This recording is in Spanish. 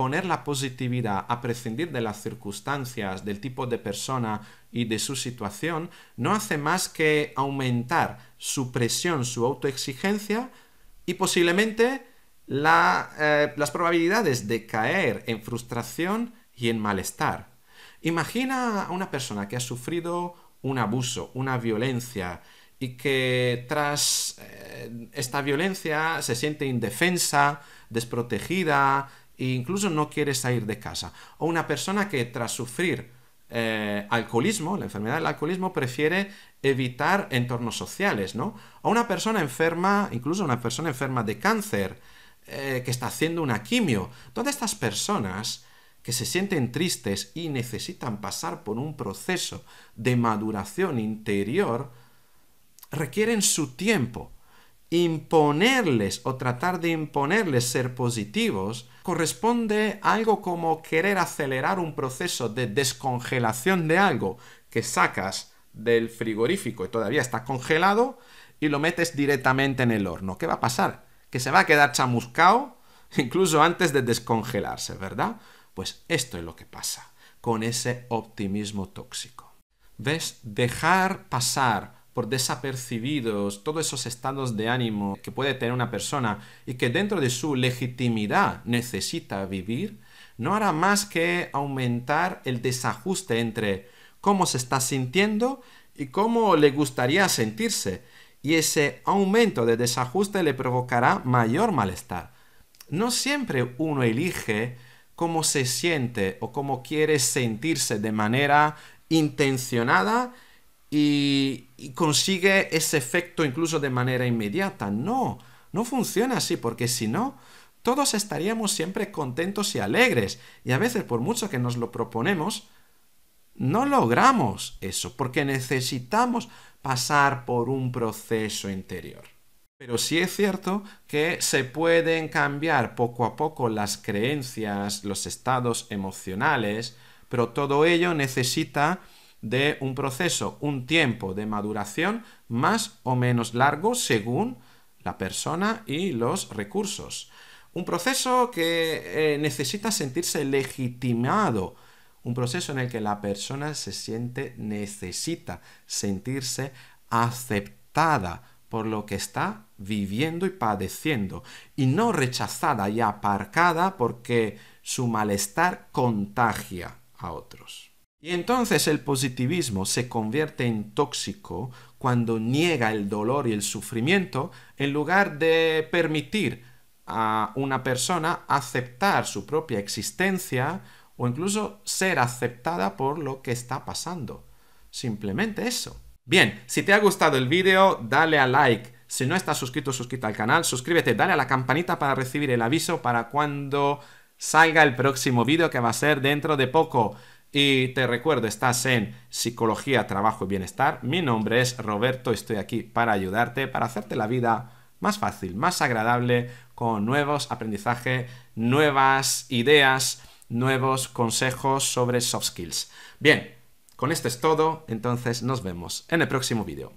Poner la positividad a prescindir de las circunstancias, del tipo de persona y de su situación, no hace más que aumentar su presión, su autoexigencia y posiblemente eh, las probabilidades de caer en frustración y en malestar. Imagina a una persona que ha sufrido un abuso, una violencia, y que tras eh, esta violencia se siente indefensa, desprotegida, e incluso no quiere salir de casa. O una persona que tras sufrir eh, alcoholismo, la enfermedad del alcoholismo, prefiere evitar entornos sociales, ¿no? O una persona enferma, incluso una persona enferma de cáncer, eh, que está haciendo una quimio. Todas estas personas que se sienten tristes y necesitan pasar por un proceso de maduración interior, requieren su tiempo imponerles o tratar de imponerles ser positivos corresponde a algo como querer acelerar un proceso de descongelación de algo que sacas del frigorífico y todavía está congelado y lo metes directamente en el horno. ¿Qué va a pasar? Que se va a quedar chamuscado incluso antes de descongelarse, ¿verdad? Pues esto es lo que pasa con ese optimismo tóxico. ¿Ves? Dejar pasar por desapercibidos, todos esos estados de ánimo que puede tener una persona y que dentro de su legitimidad necesita vivir, no hará más que aumentar el desajuste entre cómo se está sintiendo y cómo le gustaría sentirse. Y ese aumento de desajuste le provocará mayor malestar. No siempre uno elige cómo se siente o cómo quiere sentirse de manera intencionada y, consigue ese efecto incluso de manera inmediata. No, no funciona así, porque si no, todos estaríamos siempre contentos y alegres. Y a veces, por mucho que nos lo proponemos, no logramos eso, porque necesitamos pasar por un proceso interior. Pero sí es cierto que se pueden cambiar poco a poco las creencias, los estados emocionales, pero todo ello necesita de un proceso, un tiempo de maduración más o menos largo según la persona y los recursos. Un proceso que eh, necesita sentirse legitimado, un proceso en el que la persona se siente necesita sentirse aceptada por lo que está viviendo y padeciendo, y no rechazada y aparcada porque su malestar contagia a otros. Y entonces el positivismo se convierte en tóxico cuando niega el dolor y el sufrimiento en lugar de permitir a una persona aceptar su propia existencia o incluso ser aceptada por lo que está pasando. Simplemente eso. Bien, si te ha gustado el vídeo, dale a like. Si no estás suscrito, suscríbete al canal, suscríbete, dale a la campanita para recibir el aviso para cuando salga el próximo vídeo que va a ser dentro de poco. Y te recuerdo, estás en Psicología, Trabajo y Bienestar. Mi nombre es Roberto, estoy aquí para ayudarte, para hacerte la vida más fácil, más agradable, con nuevos aprendizajes, nuevas ideas, nuevos consejos sobre soft skills. Bien, con esto es todo, entonces nos vemos en el próximo vídeo.